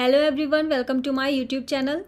hello everyone welcome to my YouTube channel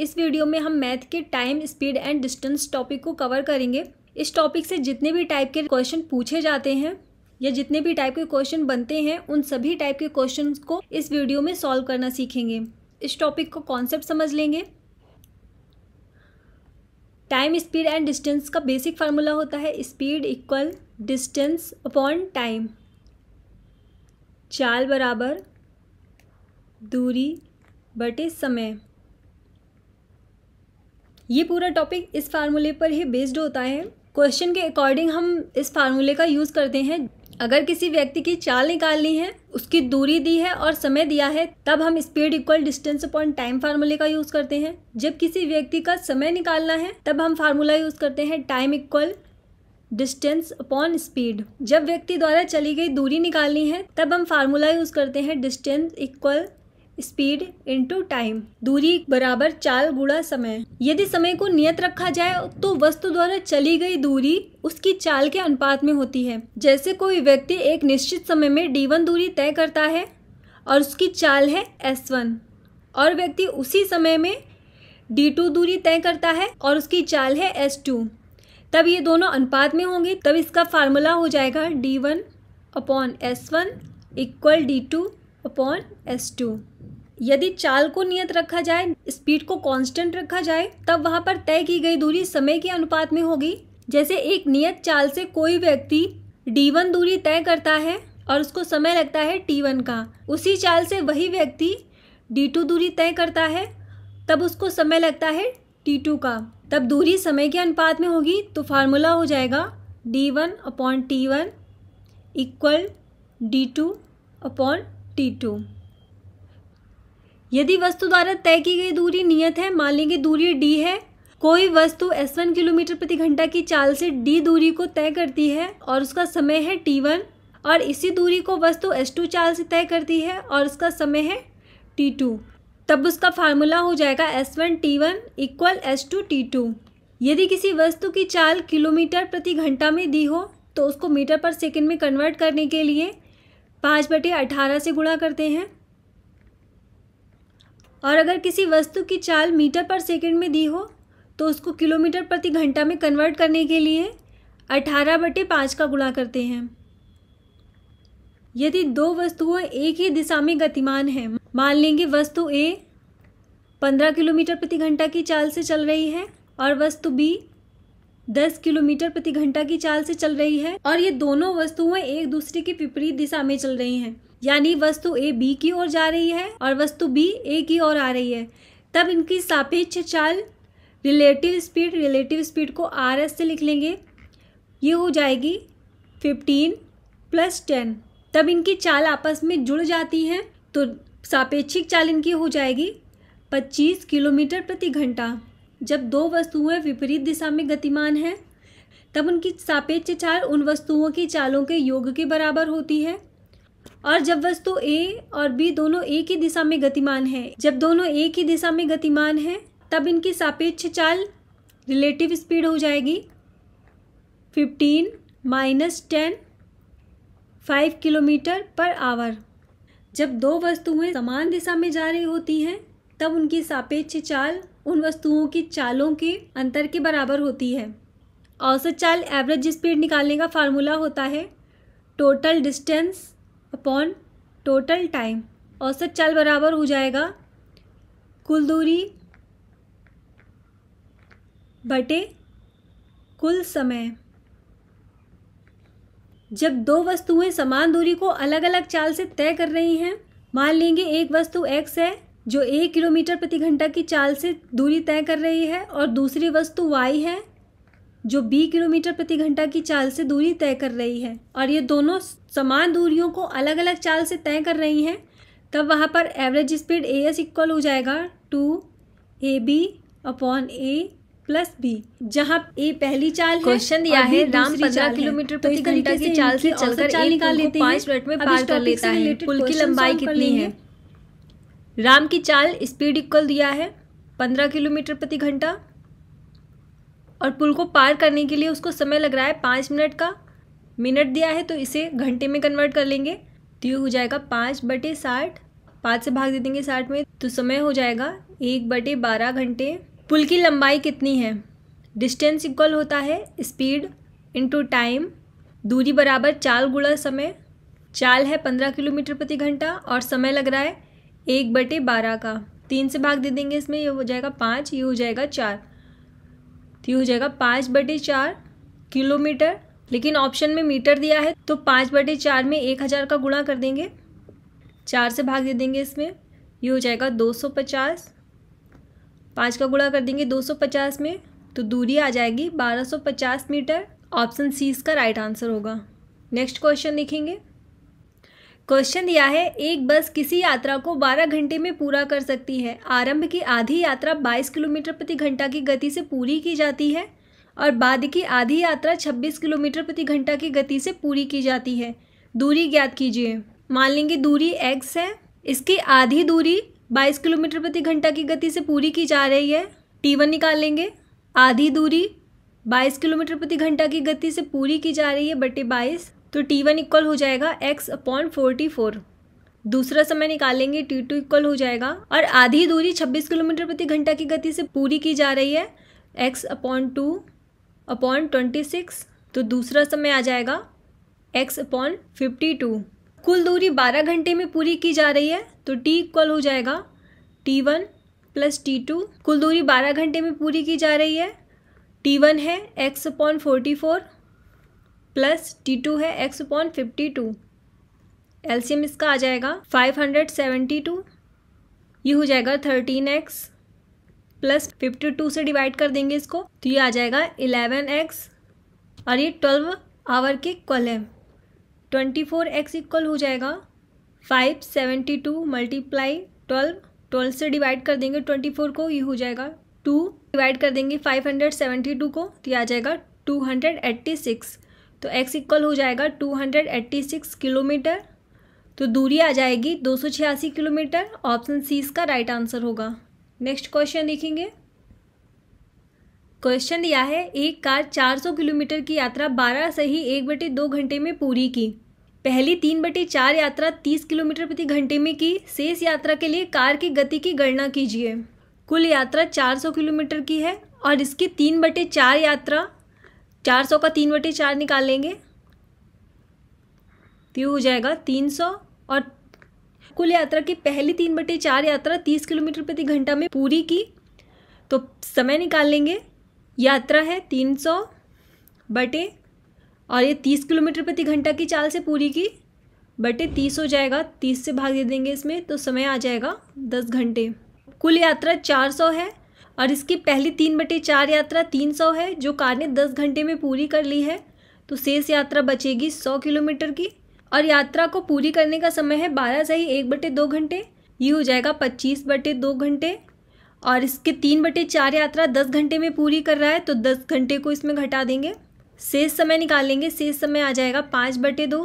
इस video में हम मैथ के time speed and distance topic को कवर करेंगे इस टॉपिक से जितने भी टाइप के क्वेश्चन पूछे जाते हैं या जितने भी टाइप के क्वेश्चन बनते हैं उन सभी टाइप के क्वेश्चन को इस वीडियो में सॉल्व करना सीखेंगे इस टॉपिक को कॉन्सेप्ट समझ लेंगे टाइम स्पीड एंड डिस्टेंस का बेसिक फार्मूला होता है speed equal distance upon time चाल बराबर दूरी बटे समय ये पूरा टॉपिक इस फार्मूले पर ही बेस्ड होता है क्वेश्चन के अकॉर्डिंग हम इस फार्मूले का यूज़ करते हैं अगर किसी व्यक्ति की चाल निकालनी है उसकी दूरी दी है और समय दिया है तब हम speed equal distance upon time फार्मूले का यूज़ करते हैं जब किसी व्यक्ति का समय निकालना है तब हम फार्मूला यूज़ करते हैं time equal distance upon speed जब व्यक्ति द्वारा चली गई दूरी निकालनी है तब हम फार्मूला यूज़ करते हैं distance equal speed into time दूरी बराबर चाल गुड़ा समय यदि समय को नियत रखा जाए तो वस्तु द्वारा चली गई दूरी उसकी चाल के अनुपात में होती है जैसे कोई व्यक्ति एक निश्चित समय में डी वन दूरी तय करता है और उसकी चाल है एस वन और व्यक्ति उसी समय में डी टू दूरी तय करता है और उसकी चाल है एस टू तब ये दोनों अनुपात में होंगे तब इसका फार्मूला हो जाएगा D one upon S one equal D two upon S two यदि चाल को नियत रखा जाए स्पीड को कांस्टेंट रखा जाए तब वहां पर तय की गई दूरी समय के अनुपात में होगी जैसे एक नियत चाल से कोई व्यक्ति d1 दूरी तय करता है और उसको समय लगता है t1 का उसी चाल से वही व्यक्ति d2 दूरी तय करता है तब उसको समय लगता है t2 का तब दूरी समय के अनुपात में होगी तो फार्मूला हो जाएगा d1 one upon T one equal D two upon T two यदि वस्तु द्वारा तय की गई दूरी नियत है मान लेंगे दूरी डी है कोई वस्तु एस वन किलोमीटर प्रति घंटा की चाल से डी दूरी को तय करती है और उसका समय है टी वन और इसी दूरी को वस्तु एस टू चाल से तय करती है और उसका समय है टी टू तब उसका फार्मूला हो जाएगा S one T one equal S two T two यदि किसी वस्तु की चाल किलोमीटर प्रति घंटा में दी हो तो उसको मीटर पर सेकेंड में कन्वर्ट करने के लिए पाँच बटे अठारह से गुणा करते हैं और अगर किसी वस्तु की चाल मीटर पर सेकंड में दी हो तो उसको किलोमीटर प्रति घंटा में कन्वर्ट करने के लिए अठारह बटे पाँच का गुणा करते हैं यदि दो वस्तुएं एक ही दिशा में गतिमान हैं मान लेंगे वस्तु ए पंद्रह किलोमीटर प्रति घंटा की चाल से चल रही है और वस्तु बी दस किलोमीटर प्रति घंटा की चाल से चल रही है और ये दोनों वस्तुएं एक दूसरे के विपरीत दिशा में चल रही हैं यानी वस्तु ए बी की ओर जा रही है और वस्तु बी ए की ओर आ रही है तब इनकी सापेक्ष चाल रिलेटिव स्पीड रिलेटिव स्पीड को आर एस से लिख लेंगे ये हो जाएगी फिफ्टीन प्लस टेन तब इनकी चाल आपस में जुड़ जाती है तो सापेक्षिक चाल इनकी हो जाएगी पच्चीस किलोमीटर प्रति घंटा जब दो वस्तुएं विपरीत दिशा में गतिमान हैं तब उनकी सापेक्ष चाल उन वस्तुओं की चालों के योग के बराबर होती है और जब वस्तु तो ए और बी दोनों एक ही दिशा में गतिमान है जब दोनों एक ही दिशा में गतिमान है तब इनकी सापेक्ष चाल रिलेटिव स्पीड हो जाएगी fifteen minus ten five kilometre per hour जब दो वस्तुएं समान दिशा में जा रही होती हैं तब उनकी सापेक्ष चाल उन वस्तुओं की चालों के अंतर के बराबर होती है औसत चाल एवरेज स्पीड निकालने का फार्मूला होता है total distance upon total time औसत चाल बराबर हो जाएगा कुल दूरी बटे कुल समय जब दो वस्तुएं समान दूरी को अलग अलग चाल से तय कर रही हैं मान लेंगे एक वस्तु एक्स है जो एक किलोमीटर प्रति घंटा की चाल से दूरी तय कर रही है और दूसरी वस्तु वाई है जो 20 किलोमीटर प्रति घंटा की चाल से दूरी तय कर रही है और ये दोनों समान दूरियों को अलग अलग चाल से तय कर रही हैं तब वहाँ पर average speed A S equal हो जाएगा two A B upon A plus B जहाँ ए पहली चाल क्वेश्चन दिया है राम पंद्रह किलोमीटर तो प्रति घंटा की चाल से चलकर चाल निकाल लेते पाँच मिनट में पार कर लेता है पुल की लंबाई कितनी है राम की चाल स्पीड इक्वल दिया है पंद्रह किलोमीटर प्रति घंटा और पुल को पार करने के लिए उसको समय लग रहा है पाँच मिनट का मिनट दिया है तो इसे घंटे में कन्वर्ट कर लेंगे तो ये हो जाएगा पाँच बटे साठ पाँच से भाग दे देंगे साठ में तो समय हो जाएगा एक बटे बारह घंटे पुल की लंबाई कितनी है डिस्टेंस इक्वल होता है स्पीड इंटू टाइम दूरी बराबर चाल गुड़ा समय चाल है पंद्रह किलोमीटर प्रति घंटा और समय लग रहा है एक बटे बारह का तीन से भाग दे देंगे इसमें ये हो जाएगा पाँच ये हो जाएगा चार तो ये हो जाएगा पाँच बटे चार किलोमीटर लेकिन ऑप्शन में मीटर दिया है तो पाँच बटे चार में एक हज़ार का गुणा कर देंगे चार से भाग दे देंगे इसमें ये हो जाएगा दो सौ पचास पाँच का गुणा कर देंगे दो सौ पचास में तो दूरी आ जाएगी बारह सौ पचास मीटर ऑप्शन सी इसका राइट आंसर होगा नेक्स्ट क्वेश्चन देखेंगे क्वेश्चन दिया है एक बस किसी यात्रा को 12 घंटे में पूरा कर सकती है आरंभ की आधी यात्रा 22 किलोमीटर प्रति घंटा की गति से पूरी की जाती है और बाद की आधी यात्रा 26 किलोमीटर प्रति घंटा की गति से पूरी की जाती है दूरी ज्ञात कीजिए मान लेंगे दूरी एक्स है इसकी आधी दूरी 22 किलोमीटर प्रति घंटा की गति से पूरी की जा रही है टी वन निकाल लेंगे आधी दूरी 22 किलोमीटर प्रति घंटा की गति से पूरी की जा रही है बटे बाईस तो टी वन इक्वल हो जाएगा एक्स अपॉन फोर्टी फोर दूसरा समय निकालेंगे टी टू इक्वल हो जाएगा और आधी दूरी छब्बीस किलोमीटर प्रति घंटा की गति से पूरी की जा रही है X upon two upon twenty six तो दूसरा समय आ जाएगा एक्स अपॉन फिफ्टी टू कुल दूरी बारह घंटे में पूरी की जा रही है तो टी इक्वल हो जाएगा T one plus T two कुल दूरी बारह घंटे में पूरी की जा रही है टी वन है X upon forty four plus T two है एक्स अपॉन फिफ्टी टू एल्शियम इसका आ जाएगा फाइव हंड्रेड सेवेंटी टू ये हो जाएगा thirteen X plus fifty two से डिवाइड कर देंगे इसको तो ये आ जाएगा इलेवन एक्स और ये ट्वेल्व आवर के इक्वल है ट्वेंटी फोर एक्स इक्वल हो जाएगा five seventy two multiply twelve twelve से डिवाइड कर देंगे ट्वेंटी फोर को ये हो जाएगा टू डिवाइड कर देंगे फाइव हंड्रेड सेवेंटी टू को तो ये आ जाएगा टू हंड्रेड एट्टी सिक्स तो x इक्वल हो जाएगा 286 किलोमीटर तो दूरी आ जाएगी दो किलोमीटर ऑप्शन सी इसका राइट आंसर होगा नेक्स्ट क्वेश्चन देखेंगे क्वेश्चन दिया है एक कार 400 किलोमीटर की यात्रा 12 से ही एक बटे दो घंटे में पूरी की पहली तीन बटे चार यात्रा 30 किलोमीटर प्रति घंटे में की शेष यात्रा के लिए कार की गति की गणना कीजिए कुल यात्रा 400 किलोमीटर की है और इसकी तीन बटे चार यात्रा चार सौ का तीन बटे चार निकाल लेंगे तो हो जाएगा तीन सौ और कुल यात्रा की पहली तीन बटे चार यात्रा तीस किलोमीटर प्रति घंटा में पूरी की तो समय निकाल लेंगे यात्रा है तीन सौ बटे और ये तीस किलोमीटर प्रति घंटा की चाल से पूरी की बटे तीस हो जाएगा तीस से भाग दे देंगे इसमें तो समय आ जाएगा दस घंटे कुल यात्रा चार सौ है और इसकी पहली तीन बटे चार यात्रा तीन सौ है जो कार ने दस घंटे में पूरी कर ली है तो शेष यात्रा बचेगी सौ किलोमीटर की और यात्रा को पूरी करने का समय है बारह से ही एक बटे दो घंटे ये हो जाएगा पच्चीस बटे दो घंटे और इसके तीन बटे चार यात्रा दस घंटे में पूरी कर रहा है तो दस घंटे को इसमें घटा देंगे शेष समय निकालेंगे शेष समय आ जाएगा पाँच बटे दो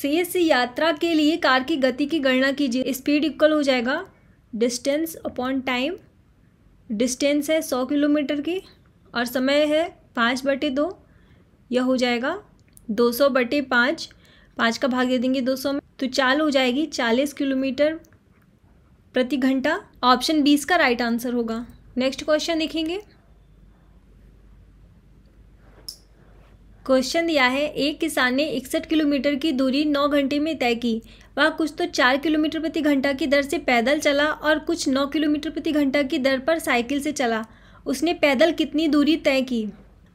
शेष यात्रा के लिए कार की गति की गणना कीजिए स्पीड इक्वल हो जाएगा डिस्टेंस अपॉन टाइम डिस्टेंस है सौ किलोमीटर की और समय है पाँच बटे दो यह हो जाएगा दो सौ बटे पाँच पाँच का भाग दे देंगे दो सौ में तो चाल हो जाएगी चालीस किलोमीटर प्रति घंटा ऑप्शन बीस का राइट आंसर होगा नेक्स्ट क्वेश्चन देखेंगे क्वेश्चन दिया है एक किसान ने इकसठ किलोमीटर की दूरी नौ घंटे में तय की वह कुछ तो चार किलोमीटर प्रति घंटा की दर से पैदल चला और कुछ नौ किलोमीटर प्रति घंटा की दर पर साइकिल से चला उसने पैदल कितनी दूरी तय की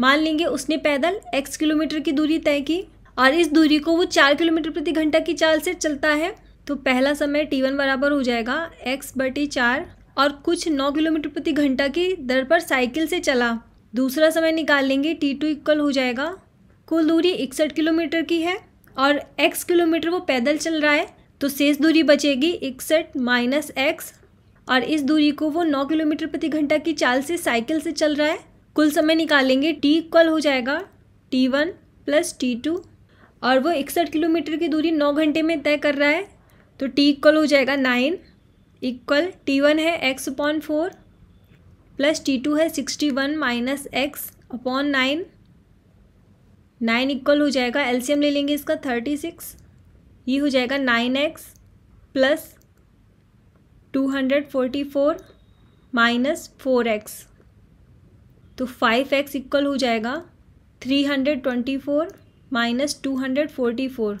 मान लेंगे उसने पैदल एक्स किलोमीटर की दूरी तय की और इस दूरी को वो चार किलोमीटर प्रति घंटा की चाल से चलता है तो पहला समय टी वन बराबर हो जाएगा एक्स बटी चार और कुछ नौ किलोमीटर प्रति घंटा की दर पर साइकिल से चला दूसरा समय निकाल लेंगे टी टू इक्वल हो जाएगा कुल दूरी इकसठ किलोमीटर की है और x किलोमीटर वो पैदल चल रहा है तो शेष दूरी बचेगी इकसठ माइनस एक्स और इस दूरी को वो नौ किलोमीटर प्रति घंटा की चाल से साइकिल से चल रहा है कुल समय निकालेंगे टी इक्वल हो जाएगा T one plus T two और वो इकसठ किलोमीटर की दूरी नौ घंटे में तय कर रहा है तो टी इक्वल हो जाएगा नाइन इक्वल टी वन है X upon four plus T two है sixty one minus X upon nine nine equal हो जाएगा एलसीएम ले लेंगे इसका थर्टी सिक्स ये हो जाएगा nine X plus two hundred forty four minus four X तो फाइव एक्स इक्वल हो जाएगा three hundred twenty four minus two hundred forty four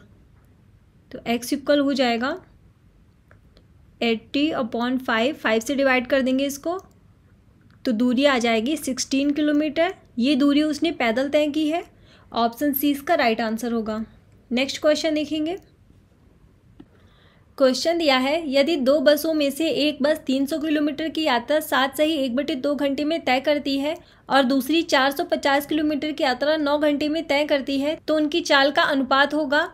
तो एक्स इक्वल हो जाएगा एट्टी अपॉन फाइव फाइव से डिवाइड कर देंगे इसको तो दूरी आ जाएगी सिक्सटीन किलोमीटर ये दूरी उसने पैदल तय की है ऑप्शन सी इसका राइट आंसर होगा नेक्स्ट क्वेश्चन देखेंगे क्वेश्चन दिया है यदि दो बसों में से एक बस 300 किलोमीटर की यात्रा सात से ही एक बटे दो घंटे में तय करती है और दूसरी 450 किलोमीटर की यात्रा नौ घंटे में तय करती है तो उनकी चाल का अनुपात होगा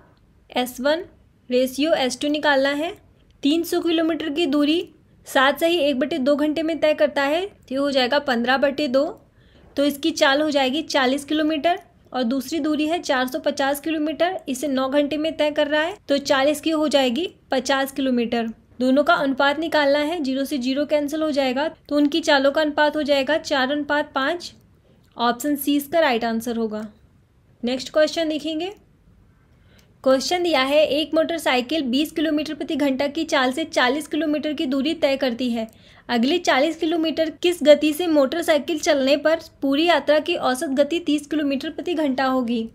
S one ratio S two निकालना है 300 किलोमीटर की दूरी सात से ही एक बटे दो घंटे में तय करता है तो हो जाएगा पंद्रह बटे दो तो इसकी चाल हो जाएगी चालीस किलोमीटर और दूसरी दूरी है 450 किलोमीटर इसे 9 घंटे में तय कर रहा है तो 40 की हो जाएगी 50 किलोमीटर दोनों का अनुपात निकालना है जीरो से जीरो कैंसिल हो जाएगा तो उनकी चालों का अनुपात हो जाएगा चार अनुपात पाँच ऑप्शन सी इसका राइट आंसर होगा नेक्स्ट क्वेश्चन देखेंगे क्वेश्चन दिया है एक मोटरसाइकिल 20 किलोमीटर प्रति घंटा की चाल से 40 किलोमीटर की दूरी तय करती है अगले 40 किलोमीटर किस गति से मोटरसाइकिल चलने पर पूरी यात्रा की औसत गति 30 किलोमीटर प्रति घंटा होगी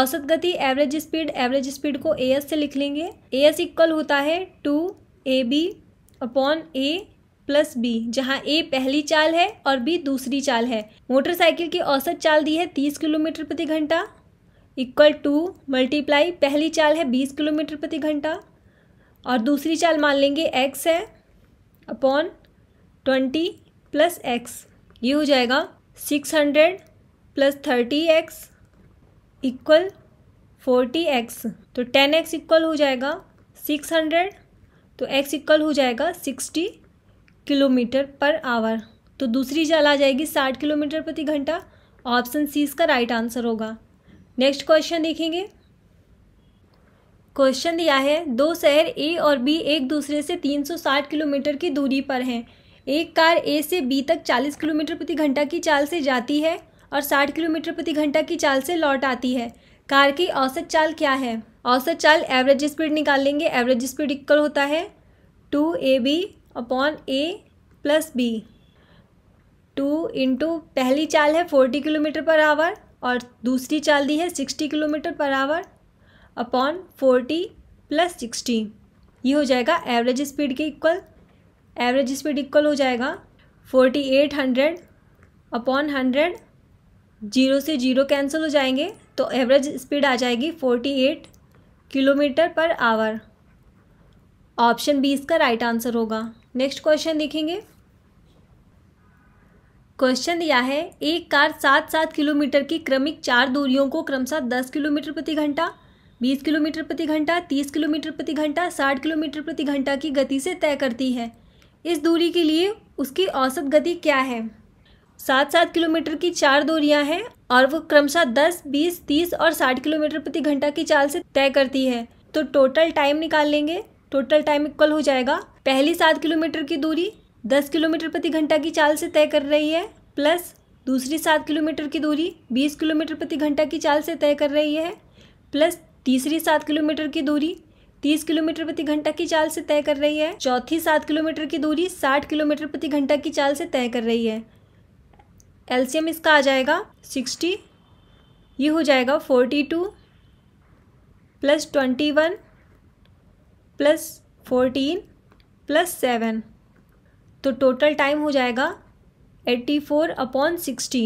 औसत गति एवरेज स्पीड एवरेज स्पीड को ए एस से लिख लेंगे ए एस इक्वल होता है two A B upon A plus B जहाँ ए पहली चाल है और बी दूसरी चाल है मोटरसाइकिल की औसत चाल दी है तीस किलोमीटर प्रति घंटा इक्वल टू मल्टीप्लाई पहली चाल है बीस किलोमीटर प्रति घंटा और दूसरी चाल मान लेंगे एक्स है अपॉन ट्वेंटी प्लस एक्स ये हो जाएगा six hundred plus thirty X equal forty X तो टेन एक्स इक्वल हो जाएगा सिक्स हंड्रेड तो एक्स इक्वल हो जाएगा सिक्सटी किलोमीटर पर आवर तो दूसरी चाल आ जाएगी साठ किलोमीटर प्रति घंटा ऑप्शन सी इसका राइट आंसर होगा नेक्स्ट क्वेश्चन देखेंगे क्वेश्चन दिया है दो शहर ए और बी एक दूसरे से 360 किलोमीटर की दूरी पर हैं एक कार ए से बी तक 40 किलोमीटर प्रति घंटा की चाल से जाती है और 60 किलोमीटर प्रति घंटा की चाल से लौट आती है कार की औसत चाल क्या है औसत चाल एवरेज स्पीड निकाल लेंगे एवरेज स्पीड इक्वल होता है two A B upon A plus B two into पहली चाल है फोर्टी किलोमीटर पर आवर और दूसरी चाल दी है sixty kilometre per hour upon forty plus sixty ये हो जाएगा एवरेज स्पीड के इक्वल एवरेज स्पीड इक्वल हो जाएगा forty eight hundred upon hundred zero से जीरो कैंसिल हो जाएंगे तो एवरेज स्पीड आ जाएगी forty eight kilometre per hour option B इसका राइट आंसर होगा नेक्स्ट क्वेश्चन देखेंगे क्वेश्चन दिया है एक कार सात सात किलोमीटर की क्रमिक चार दूरियों को क्रमशः दस किलोमीटर प्रति घंटा बीस किलोमीटर प्रति घंटा तीस किलोमीटर प्रति घंटा साठ किलोमीटर प्रति घंटा की गति से तय करती है इस दूरी के लिए उसकी औसत गति क्या है सात सात किलोमीटर की चार दूरियां हैं और वो क्रमशः दस बीस तीस और साठ किलोमीटर प्रति घंटा की चाल से तय करती है तो टोटल टाइम निकाल लेंगे टोटल टाइम इक्वल हो जाएगा पहली सात किलोमीटर की दूरी दस किलोमीटर प्रति घंटा की चाल से तय कर रही है प्लस दूसरी सात किलोमीटर की दूरी बीस किलोमीटर प्रति घंटा की चाल से तय कर रही है प्लस तीसरी सात किलोमीटर की दूरी तीस किलोमीटर प्रति घंटा की चाल से तय कर रही है चौथी सात किलोमीटर की दूरी साठ किलोमीटर प्रति घंटा की चाल से तय कर रही है एल्सियम इसका आ जाएगा सिक्सटी ये हो जाएगा forty two plus twenty one plus fourteen plus seven तो टोटल टाइम हो जाएगा एट्टी फोर अपॉन सिक्सटी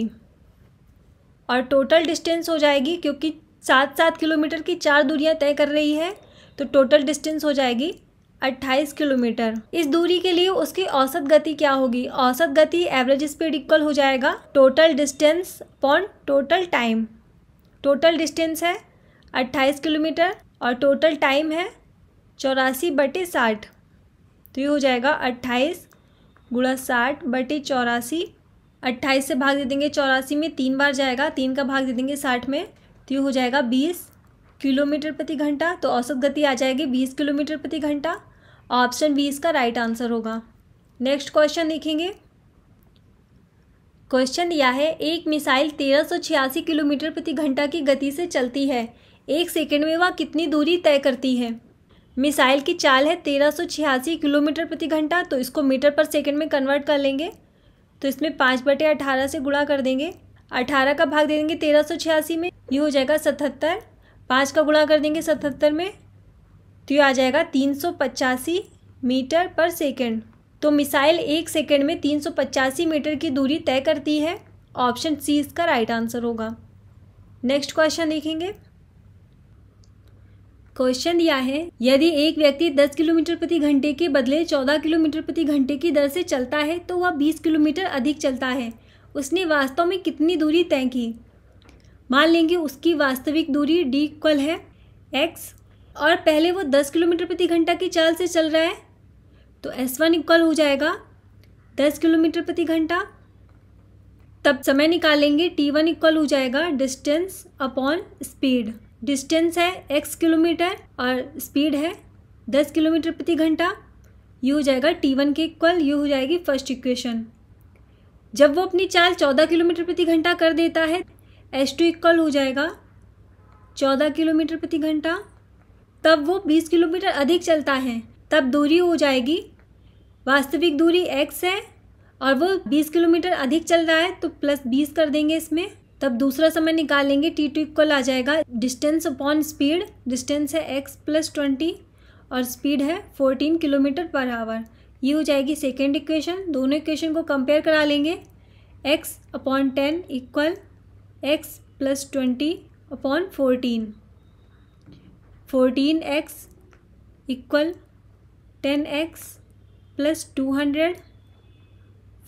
और टोटल डिस्टेंस हो जाएगी क्योंकि सात सात किलोमीटर की चार दूरियां तय कर रही है तो टोटल डिस्टेंस हो जाएगी 28 किलोमीटर इस दूरी के लिए उसकी औसत गति क्या होगी औसत गति एवरेज स्पीड इक्वल हो जाएगा total distance upon total time total distance है 28 किलोमीटर और टोटल टाइम है चौरासी बटे साठ तो ये हो जाएगा अट्ठाईस गुड़ा साठ बटे चौरासी अट्ठाईस से भाग दे देंगे चौरासी में तीन बार जाएगा तीन का भाग दे देंगे साठ में तो ये हो जाएगा बीस किलोमीटर प्रति घंटा तो औसत गति आ जाएगी बीस किलोमीटर प्रति घंटा ऑप्शन बी इसका राइट आंसर होगा नेक्स्ट क्वेश्चन देखेंगे क्वेश्चन दिया है एक मिसाइल तेरह सौ छियासी किलोमीटर प्रति घंटा की गति से चलती है एक सेकेंड में वह कितनी दूरी तय करती है मिसाइल की चाल है तेरह किलोमीटर प्रति घंटा तो इसको मीटर पर सेकेंड में कन्वर्ट कर लेंगे तो इसमें पाँच बटे अठारह से गुणा कर देंगे अठारह का भाग दे देंगे तेरह सौ छियासी में ये हो जाएगा सतहत्तर पाँच का गुणा कर देंगे सतहत्तर में तो ये आ जाएगा तीन सौ पचासी मीटर पर सेकेंड तो मिसाइल एक सेकेंड में तीन सौ पचासी मीटर की दूरी तय करती है ऑप्शन सी इसका राइट आंसर होगा नेक्स्ट क्वेश्चन देखेंगे क्वेश्चन दिया है यदि एक व्यक्ति 10 किलोमीटर प्रति घंटे के बदले 14 किलोमीटर प्रति घंटे की दर से चलता है तो वह 20 किलोमीटर अधिक चलता है उसने वास्तव में कितनी दूरी तय की मान लेंगे उसकी वास्तविक दूरी डी इक्वल है एक्स और पहले वो 10 किलोमीटर प्रति घंटा की चाल से चल रहा है तो एस वन इक्वल हो जाएगा 10 किलोमीटर प्रति घंटा तब समय निकालेंगे टी वन इक्वल हो जाएगा डिस्टेंस अपॉन स्पीड डिस्टेंस है एक्स किलोमीटर और स्पीड है दस किलोमीटर प्रति घंटा यू हो जाएगा टी वन के इक्वल यू हो जाएगी फर्स्ट इक्वेशन जब वो अपनी चाल चौदह किलोमीटर प्रति घंटा कर देता है एस टू इक्वल हो जाएगा चौदह किलोमीटर प्रति घंटा तब वो बीस किलोमीटर अधिक चलता है तब दूरी हो जाएगी वास्तविक दूरी एक्स है और वो बीस किलोमीटर अधिक चल रहा है तो प्लस बीस कर देंगे इसमें तब दूसरा समय निकालेंगे टी टू इक्वल आ जाएगा डिस्टेंस अपॉन स्पीड डिस्टेंस है एक्स प्लस ट्वेंटी और स्पीड है फोर्टीन किलोमीटर पर आवर ये हो जाएगी सेकेंड इक्वेशन दोनों इक्वेशन को कंपेयर करा लेंगे X upon ten equal X plus twenty upon fourteen fourteen X equal ten X plus two hundred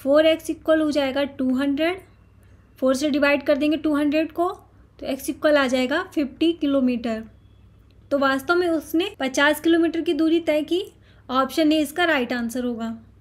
four X equal हो जाएगा टू हंड्रेड फोर से डिवाइड कर देंगे टू हंड्रेड को तो एक्स इक्वल आ जाएगा फिफ्टी किलोमीटर तो वास्तव में उसने पचास किलोमीटर की दूरी तय की ऑप्शन ए इसका राइट आंसर होगा